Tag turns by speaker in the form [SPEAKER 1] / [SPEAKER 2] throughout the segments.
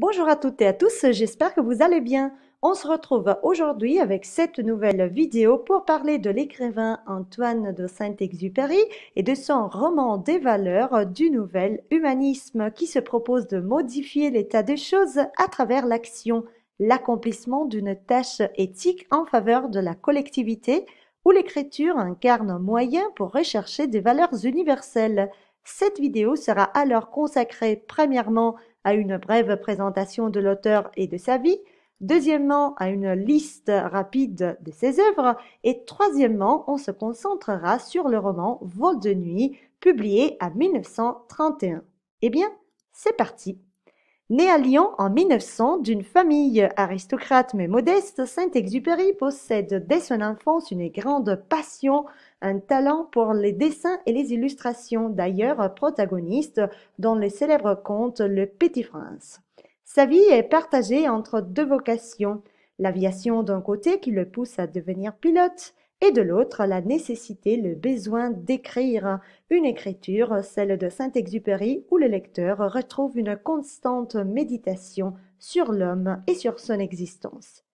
[SPEAKER 1] Bonjour à toutes et à tous, j'espère que vous allez bien. On se retrouve aujourd'hui avec cette nouvelle vidéo pour parler de l'écrivain Antoine de Saint-Exupéry et de son roman des valeurs du nouvel humanisme qui se propose de modifier l'état des choses à travers l'action, l'accomplissement d'une tâche éthique en faveur de la collectivité où l'écriture incarne un moyen pour rechercher des valeurs universelles. Cette vidéo sera alors consacrée premièrement à une brève présentation de l'auteur et de sa vie, deuxièmement à une liste rapide de ses œuvres, et troisièmement on se concentrera sur le roman Vol de nuit, publié en 1931. Eh bien, c'est parti Né à Lyon en 1900 d'une famille aristocrate mais modeste, Saint-Exupéry possède dès son enfance une grande passion, un talent pour les dessins et les illustrations, d'ailleurs protagoniste dans le célèbre conte Le Petit Prince. Sa vie est partagée entre deux vocations, l'aviation d'un côté qui le pousse à devenir pilote et de l'autre la nécessité, le besoin d'écrire une écriture, celle de Saint-Exupéry, où le lecteur retrouve une constante méditation sur l'homme et sur son existence.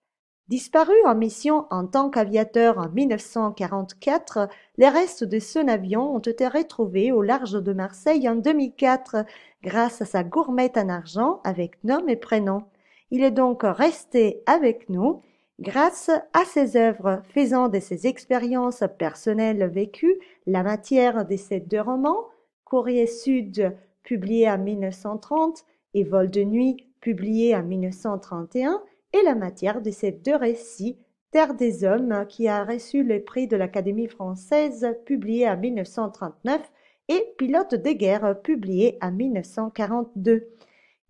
[SPEAKER 1] Disparu en mission en tant qu'aviateur en 1944, les restes de ce avion ont été retrouvés au large de Marseille en 2004 grâce à sa gourmette en argent avec nom et prénom. Il est donc resté avec nous Grâce à ses œuvres faisant de ses expériences personnelles vécues la matière de ses deux romans, Courrier Sud, publié en 1930, et Vol de nuit, publié en 1931, et la matière de ses deux récits, Terre des hommes, qui a reçu le prix de l'Académie française, publié en 1939, et Pilote de guerre, publié en 1942.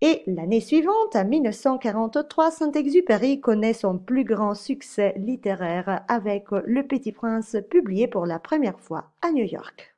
[SPEAKER 1] Et l'année suivante, en 1943, Saint-Exupéry connaît son plus grand succès littéraire avec Le Petit Prince, publié pour la première fois à New York.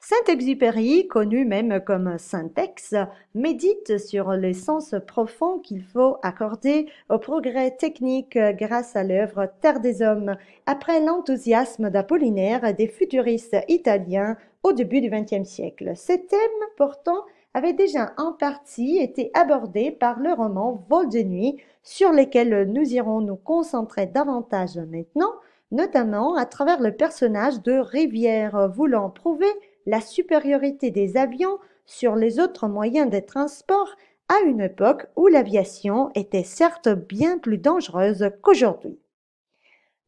[SPEAKER 1] Saint-Exupéry, connu même comme Saint-Ex, médite sur les sens profonds qu'il faut accorder au progrès technique grâce à l'œuvre Terre des Hommes, après l'enthousiasme d'Apollinaire des futuristes italiens au début du XXe siècle. Ces thème, pourtant, avait déjà en partie été abordé par le roman Vol de nuit, sur lequel nous irons nous concentrer davantage maintenant, notamment à travers le personnage de Rivière voulant prouver la supériorité des avions sur les autres moyens de transport à une époque où l'aviation était certes bien plus dangereuse qu'aujourd'hui.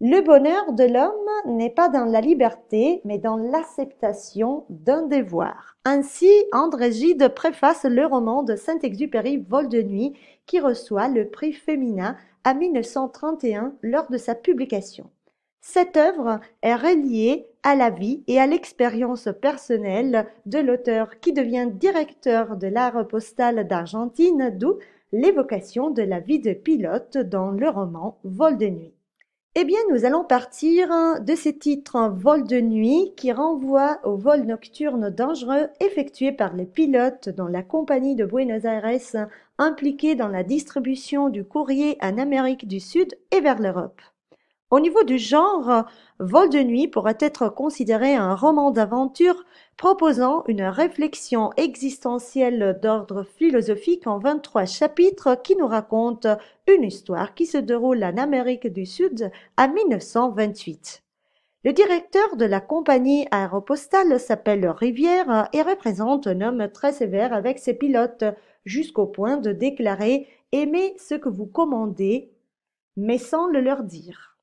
[SPEAKER 1] Le bonheur de l'homme n'est pas dans la liberté, mais dans l'acceptation d'un devoir. Ainsi, André Gide préface le roman de Saint-Exupéry Vol de nuit, qui reçoit le prix féminin à 1931 lors de sa publication. Cette œuvre est reliée à la vie et à l'expérience personnelle de l'auteur qui devient directeur de l'art postal d'Argentine, d'où l'évocation de la vie de pilote dans le roman Vol de nuit. Eh bien, nous allons partir hein, de ces titres vol de nuit qui renvoie au vol nocturne dangereux effectué par les pilotes dans la compagnie de Buenos Aires impliquée dans la distribution du courrier en Amérique du Sud et vers l'Europe. Au niveau du genre, Vol de nuit pourrait être considéré un roman d'aventure proposant une réflexion existentielle d'ordre philosophique en 23 chapitres qui nous raconte une histoire qui se déroule en Amérique du Sud à 1928. Le directeur de la compagnie aéropostale s'appelle Rivière et représente un homme très sévère avec ses pilotes jusqu'au point de déclarer Aimez ce que vous commandez, mais sans le leur dire.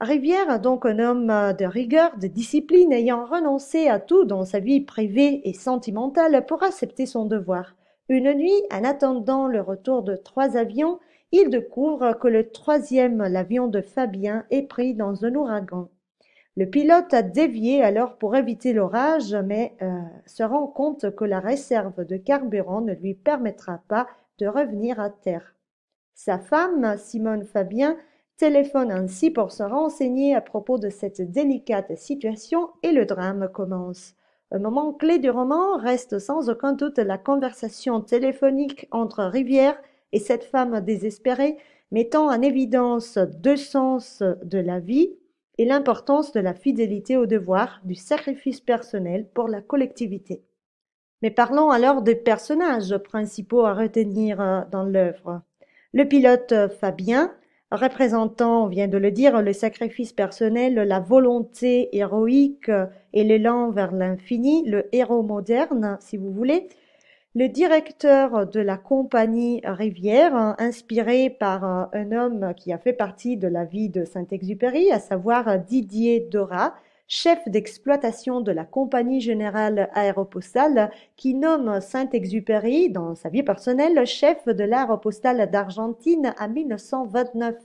[SPEAKER 1] Rivière a donc un homme euh, de rigueur, de discipline, ayant renoncé à tout dans sa vie privée et sentimentale pour accepter son devoir. Une nuit, en attendant le retour de trois avions, il découvre que le troisième, l'avion de Fabien, est pris dans un ouragan. Le pilote a dévié alors pour éviter l'orage, mais euh, se rend compte que la réserve de carburant ne lui permettra pas de revenir à terre. Sa femme, Simone Fabien, téléphone ainsi pour se renseigner à propos de cette délicate situation et le drame commence. Un moment clé du roman reste sans aucun doute la conversation téléphonique entre Rivière et cette femme désespérée, mettant en évidence deux sens de la vie et l'importance de la fidélité au devoir, du sacrifice personnel pour la collectivité. Mais parlons alors des personnages principaux à retenir euh, dans l'œuvre. Le pilote Fabien, représentant, on vient de le dire, le sacrifice personnel, la volonté héroïque et l'élan vers l'infini, le héros moderne, si vous voulez. Le directeur de la compagnie Rivière, inspiré par un homme qui a fait partie de la vie de Saint-Exupéry, à savoir Didier Dora, chef d'exploitation de la Compagnie générale aéropostale, qui nomme Saint-Exupéry, dans sa vie personnelle, chef de l'aéropostale d'Argentine à 1929,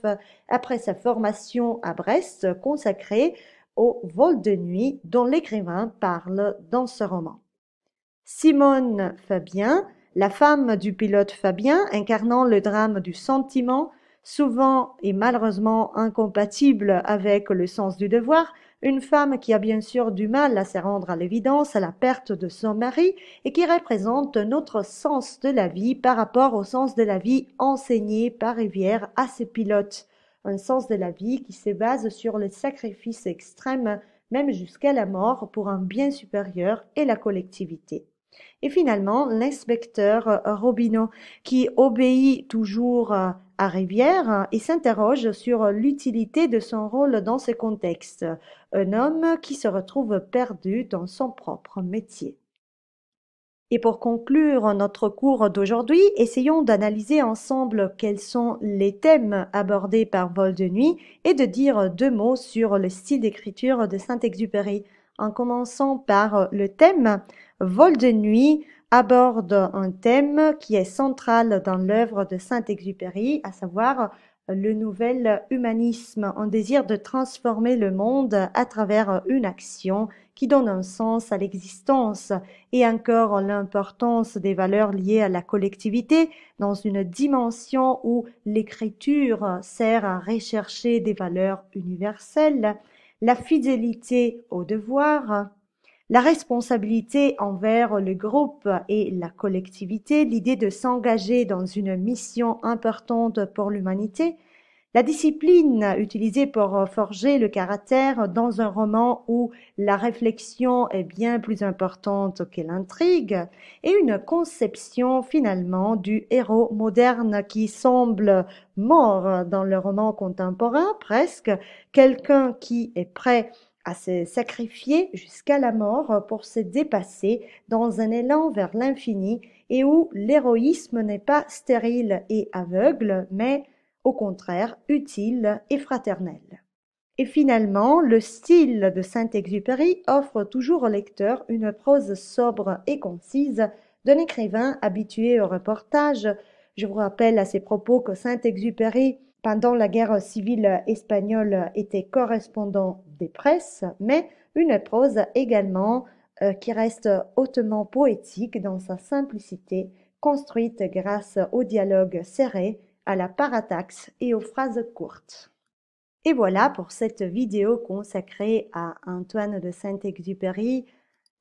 [SPEAKER 1] après sa formation à Brest consacrée au vol de nuit dont l'écrivain parle dans ce roman. Simone Fabien, la femme du pilote Fabien, incarnant le drame du sentiment, souvent et malheureusement incompatible avec le sens du devoir, une femme qui a bien sûr du mal à se rendre à l'évidence à la perte de son mari et qui représente notre sens de la vie par rapport au sens de la vie enseigné par Rivière à ses pilotes. Un sens de la vie qui se base sur le sacrifice extrême, même jusqu'à la mort, pour un bien supérieur et la collectivité. Et finalement, l'inspecteur Robineau, qui obéit toujours à Rivière et hein, s'interroge sur l'utilité de son rôle dans ce contexte, un homme qui se retrouve perdu dans son propre métier. Et pour conclure notre cours d'aujourd'hui, essayons d'analyser ensemble quels sont les thèmes abordés par Vol de Nuit et de dire deux mots sur le style d'écriture de Saint-Exupéry, en commençant par le thème Vol de Nuit aborde un thème qui est central dans l'œuvre de Saint-Exupéry, à savoir euh, le nouvel humanisme, un désir de transformer le monde à travers une action qui donne un sens à l'existence et encore l'importance des valeurs liées à la collectivité dans une dimension où l'écriture sert à rechercher des valeurs universelles, la fidélité au devoir, la responsabilité envers le groupe et la collectivité, l'idée de s'engager dans une mission importante pour l'humanité, la discipline utilisée pour forger le caractère dans un roman où la réflexion est bien plus importante que l'intrigue, et une conception finalement du héros moderne qui semble mort dans le roman contemporain presque, quelqu'un qui est prêt à se sacrifier jusqu'à la mort pour se dépasser dans un élan vers l'infini et où l'héroïsme n'est pas stérile et aveugle, mais au contraire utile et fraternel. Et finalement, le style de Saint-Exupéry offre toujours au lecteur une prose sobre et concise d'un écrivain habitué au reportage. Je vous rappelle à ces propos que Saint-Exupéry, pendant la guerre civile espagnole, était correspondant presses, mais une prose également euh, qui reste hautement poétique dans sa simplicité, construite grâce au dialogue serré, à la parataxe et aux phrases courtes. Et voilà pour cette vidéo consacrée à Antoine de Saint-Exupéry,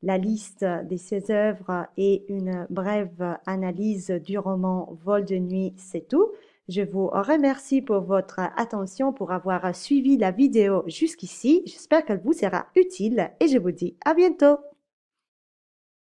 [SPEAKER 1] la liste de ses œuvres et une brève analyse du roman Vol de nuit, c'est tout. Je vous remercie pour votre attention, pour avoir suivi la vidéo jusqu'ici. J'espère qu'elle vous sera utile et je vous dis à bientôt.